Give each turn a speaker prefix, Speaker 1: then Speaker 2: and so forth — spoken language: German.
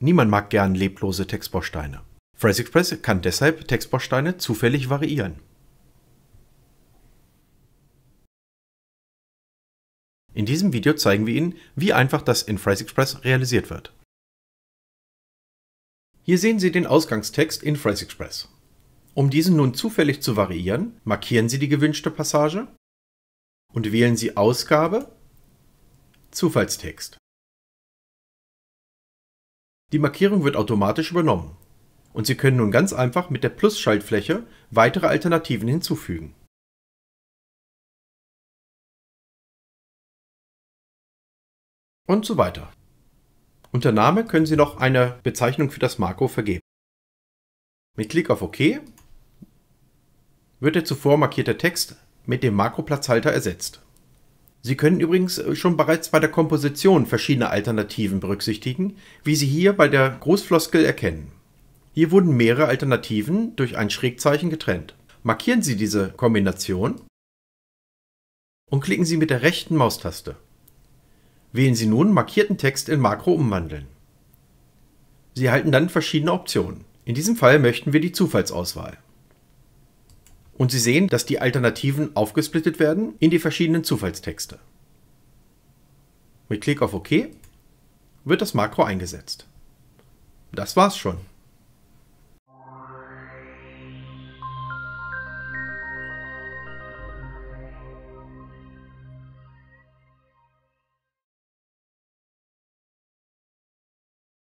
Speaker 1: Niemand mag gern leblose Textbausteine. Phrase Express kann deshalb Textbausteine zufällig
Speaker 2: variieren. In diesem Video zeigen wir Ihnen, wie einfach das in Phrase Express realisiert wird. Hier sehen Sie den Ausgangstext in Phrase Express. Um diesen nun zufällig zu variieren, markieren Sie die gewünschte Passage und wählen Sie Ausgabe Zufallstext. Die Markierung wird automatisch übernommen und Sie können nun ganz einfach mit der Plus-Schaltfläche weitere
Speaker 1: Alternativen hinzufügen und so weiter. Unter Name können Sie noch
Speaker 2: eine Bezeichnung für das Makro vergeben. Mit Klick auf OK wird der zuvor markierte Text mit dem Makroplatzhalter ersetzt. Sie können übrigens äh, schon bereits bei der Komposition verschiedene Alternativen berücksichtigen, wie Sie hier bei der Großfloskel erkennen. Hier wurden mehrere Alternativen durch ein Schrägzeichen getrennt. Markieren Sie diese Kombination und klicken Sie mit der rechten Maustaste. Wählen Sie nun markierten Text in Makro umwandeln. Sie erhalten dann verschiedene Optionen. In diesem Fall möchten wir die Zufallsauswahl. Und Sie sehen, dass die Alternativen aufgesplittet werden in die verschiedenen Zufallstexte. Mit Klick auf OK wird das Makro eingesetzt. Das war's schon.